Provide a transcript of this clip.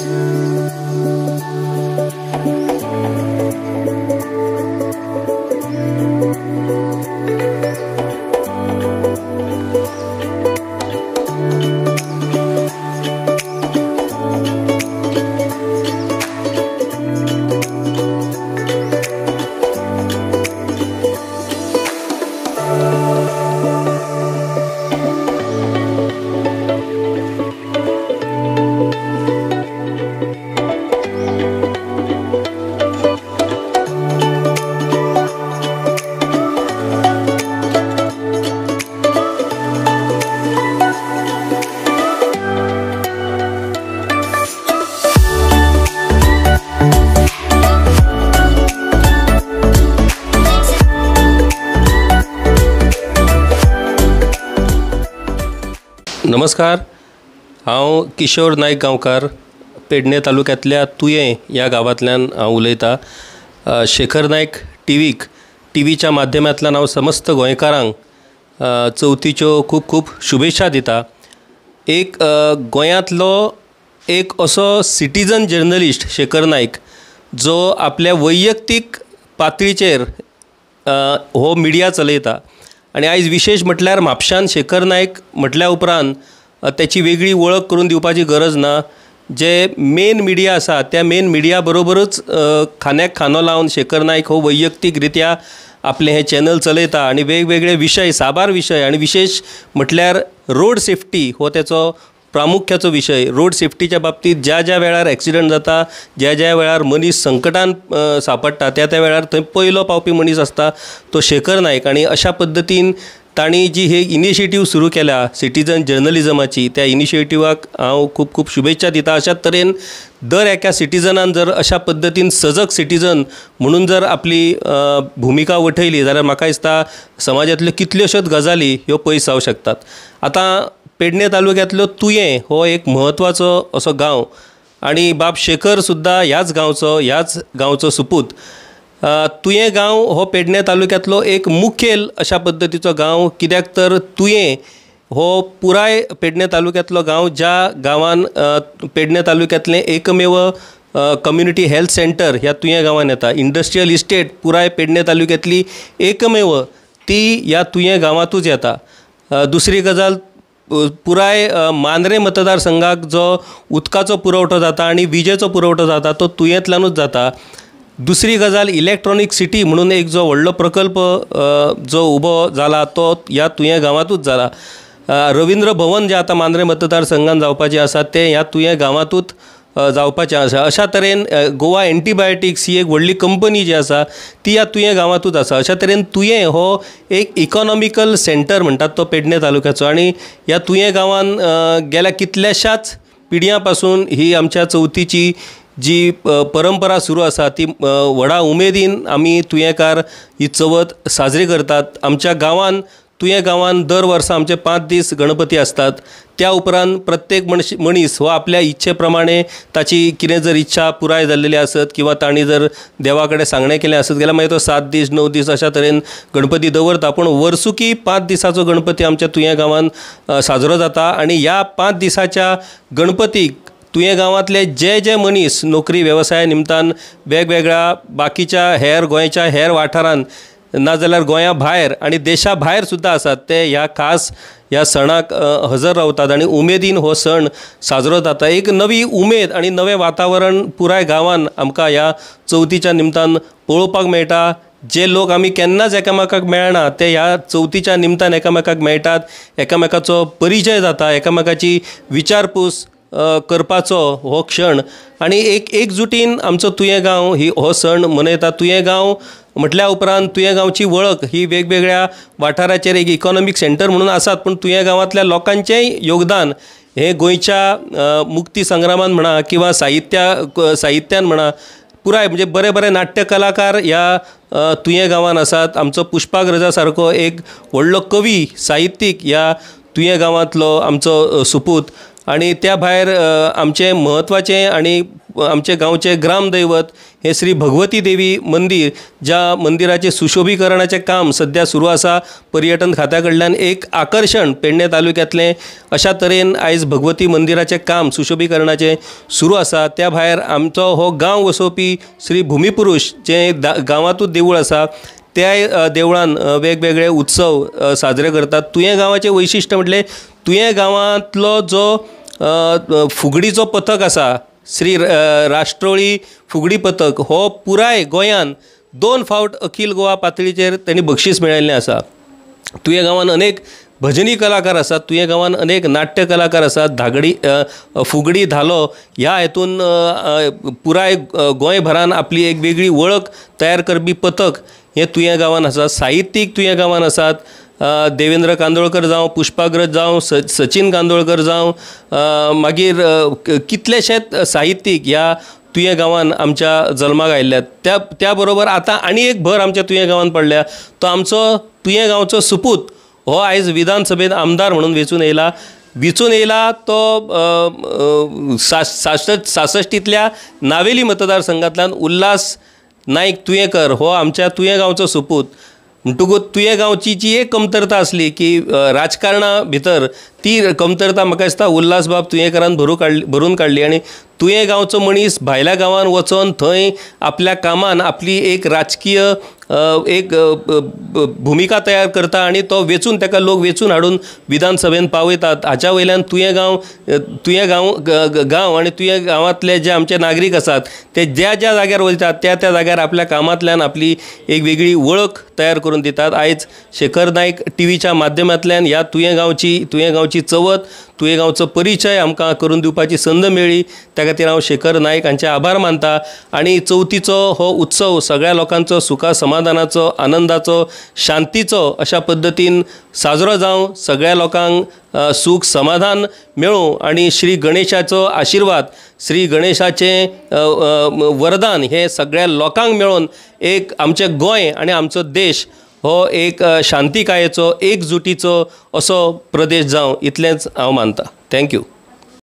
Música नमस्कार हांव किशोर नायक गांवकार पेडणे तालुक्यांतल्या तुये ह्या गांवांतल्यान हांव उलयतां शेखर नायक टिवीक टिवीच्या टी माध्यमांतल्यान हांव समस्त गोंयकारांक चवथीच्यो खूब खूब शुभेच्छा दितां एक गोंयांतलो एक असो सिटीजन जर्नलिस्ट शेखर नायक जो आपल्या वैयक्तीक पातळीचेर हो मिडिया चलयता आणि आयज विशेष म्हटल्यार म्हापशान शेखर नायक म्हटल्या उपरांत त्याची वेगळी वळख करून दिवपाची गरज ना जे मेन मिडिया आसा त्या मेन मिडिया बरोबरच खांद्याक खांदो लावन शेखर नायक हो वैयक्तिकरित्या रित्या हे चॅनल चलयता आणि वेगवेगळे विशय साबार विशय आणि विशेष म्हटल्यार रोड सेफ्टी हो तेचो प्रामुख्याचो विषय रोड सेफ्टीच्या बाबतीत ज्या ज्या वेळार एक्सिडंट जाता ज्या ज्या वेळार मनीस संकटान सापडटा त्या त्या वेळार थंय पयलो पावपी मनीस असता तो शेखर नायक आणि अशा पद्धतीन तांणी जी हे इनिशिएटीव सुरू केल्या सिटीजन जर्नलिजमाची त्या इनिशिएटिवाक हांव खूप खूप शुभेच्छा दिता अशा तरेन दर एका सिटिजनान जर अशा पद्दतीन सजग सिटीजन म्हणून जर आपली भुमिका वठयली जाल्यार म्हाका दिसता समाजांतल्यो कितल्योश्योच गजाली ह्यो पयस जावंक शकतात आतां पेडणे तालुक्यांतलो तुये हो एक म्हत्वाचो असो गाव आणि बाब शेखर सुद्धा ह्याच गांवचो ह्याच गांवचो सुपूत तुये गाव हो पेडणे तालुक्यांतलो एक मुखेल अशा पद्दतीचो गाव कित्याक तर तुये हो पुराय पेडणे तालुक्यांतलो गाव ज्या गावान पेडणे तालुक्यातले एकमेव कम्युनिटी हेल्थ सेंटर ह्या तुये गावान येता इंडस्ट्रियल इस्टेट पुराय पेडणे तालुक्यातली एकमेव ती या तुये गांवांतूच येता दुसरी गजाल पुराय मांद्रे मतदारसंघाक जो उदकाचो पुरवठो जाता आनी विजेचो पुरवठो जाता तो तुयेंतल्यानूच जाता दुसरी गजाल इलेक्ट्रॉनिक सिटी म्हणून एक जो व्हडलो प्रकल्प जो उबो जाला तो ह्या तुयें गांवांतूच जाला रवींद्र भवन जे आतां मांद्रे मतदारसंघान जावपाचें आसा तें ह्या तुयें गांवांतूच जावपाचें आसा अशा तरेन गोवा एन्टीबायोटिक्स ही एक व्हडली कंपनी जी आसा ती ह्या तुयें गांवांतूच आसा अशा तरेन तुयें हो एक इकॉनॉमिकल सेंटर म्हणटात तो पेडणे तालुक्याचो आनी ह्या तुयें गांवान गेल्या कितल्याशाच पिढयां पासून ही आमच्या चवथीची जी परंपरा सुरू आसा ती व्हडा उमेदीन आमी तुयेंकार ही चवथ साजरी करतात आमच्या गांवान तुये गावान दर वर्सा आमचे पांच दीस गणपती आसतात त्या उपरांत प्रत्येक मनीस हो आपल्या इच्छे प्रमाणे ताची कितें जर इच्छा पुराय जाल्लेली आसत किंवा तांणी जर देवा कडेन सांगणें केलें आसत जाल्यार मागीर तो सात दीस णव दीस अशा तरेन गणपती दवरता पूण वर्सुकी पांच दिसाचो गणपती आमच्या तुये गांवांत साजरो जाता आनी ह्या पांच दिसाच्या गणपतीक तुये गांवांतले जे जे मनीस नोकरी वेवसाया निमतान वेगवेगळ्या बाकीच्या हेर गोंयच्या हेर वाठारांत ना जाल्यार गोंया भायर आनी देशा भायर सुद्दां आसात ते ह्या खास ह्या सणाक हजर रावतात आनी उमेदीन हो सण साजरो जाता एक नवी उमेद आनी नवें वातावरण पुराय गांवान आमकां ह्या चवथीच्या निमतान पळोवपाक मेळटा जे लोक आमी केन्नाच एकामेकाक मेळना ते ह्या चवथीच्या निमतान एकामेकाक मेळटात एकामेकाचो परिचय जाता एकामेकाची विचारपूस करपाचो हो क्षण आनी एक एकजुटीन आमचो तुयें गांव ही हो सण मनयता तुयें गांव म्हटल्या उपरांत तुये गावची वळख ही वेगवेगळ्या वाठाराचेर एक इकॉनॉमीक सेंटर म्हणून आसात पूण तुये गांवांतल्या लोकांचेंय योगदान हे गोंयच्या मुक्ती संग्रामान म्हणा किंवा साहित्या साहित्यान म्हणा पुराय म्हणजे बरे बरे नाट्य कलाकार ह्या तुये गांवांत आसात आमचो पुष्पाग्रजा सारको एक व्हडलो कवी साहित्यीक ह्या तुये गांवांतलो आमचो सुपूत आणि त्या भायर आमचे म्हत्वाचें आणि आमचे गावचे ग्रामदैवत हे श्री भगवती देवी मंदिर ज्या मंदिराचे सुशोभीकरणाचे काम सध्या सुरू आसा पर्यटन खात्याकडल्यान एक आकर्षण पेडणे तालुक्यातले अशा तरेन आयज भगवती मंदिराचे काम सुशोभीकरणाचे सुरू आसा त्या भायर आमचो हो गांव वसोवपी श्री भूमिपुरुष जे गांवातूच देवूळ आसा त्या देवळान वेगवेगळे उत्सव साजरे करतात तुयें गांवाचें वैशिश्ट म्हटलें तुयें गांवांतलो जो फुगडीचो पथक आसा श्री राष्ट्रोळी फुगडी पथक हो पुराय गोंयान दोन फावट अखिल गोवा पातळीचेर त्यांनी बक्षीस मेळयल्लें आसा तुये गांवांत अनेक भजनी कलाकार आसात तुये गांवांत अनेक नाट्य कलाकार आसात धागडी फुगडी धालो ह्या हेतून पुराय गोंयभरान आपली एक वेगळी वळख तयार करपी पथक हें तुये गांवांत आसा साहित्यीक तुये गांवांत आसात देवेंद्र कांदोळकर जावं पुष्पाग्रज जावं स सचिन कांदोळकर जावं मागीर कितलेशेच साहित्यीक ह्या तुये गांवान आमच्या जल्माक आयल्यात त्या त्या बरोबर आतां आनी एक भर आमच्या तुये गांवान पडल्या तो आमचो तुयें गांवचो सुपूत हो आयज विधानसभेत आमदार म्हणून वेंचून येयला विचून येयला तो सासष्ट सासष्टीतल्या नावेली मतदारसंघांतल्यान उल्हास नाईक तुयेंकर हो आमच्या तुयें गांवचो सुपूत गो तुझ्या गावची जी एक कमतरता असली की राजकारणा भितर ती कमतरता म्हाका दिसता उल्हास बाब तुयेंकारान भरू काडली भरून काडली आनी तुयें गांवचो मनीस भायल्या गांवांत वचोन थंय आपल्या कामान आपली एक राजकीय एक भुमिका तयार करता आनी तो वेचून ताका लोक वेचून हाडून विधानसभेन पावयतात हाच्या वयल्यान तुयें गांव तुयें गांव गांव आनी तुयें गांवांतले जे आमचे नागरीक आसात ते ज्या ज्या जाग्यार वयतात त्या त्या जाग्यार आपल्या कामांतल्यान आपली एक वेगळी वळख तयार करून दितात आयज शेखर नायक टी व्हीच्या माध्यमांतल्यान ह्या तुयें गांवची तुवें गांवची गांवची चवथ तुये गांवचो परिचय आमकां करून दिवपाची संद मेळ्ळी त्या खातीर हांव शेखर नायक हांचे आभार मानतां आनी चवथीचो हो उत्सव सगळ्या लोकांचो सुखा समाधानाचो आनंदाचो शांतीचो अशा पद्दतीन साजरो जावं सगळ्या लोकांक सुख समाधान मेळूं आनी श्री गणेशाचो आशिर्वाद श्री गणेशाचे वरदान हे सगळ्या लोकांक मेळून एक आमचे गोंय आनी आमचो देश हो एक शांतीकायेचो एकजुटीचो असो प्रदेश जावं इतलेंच हांव मानतां थँक्यू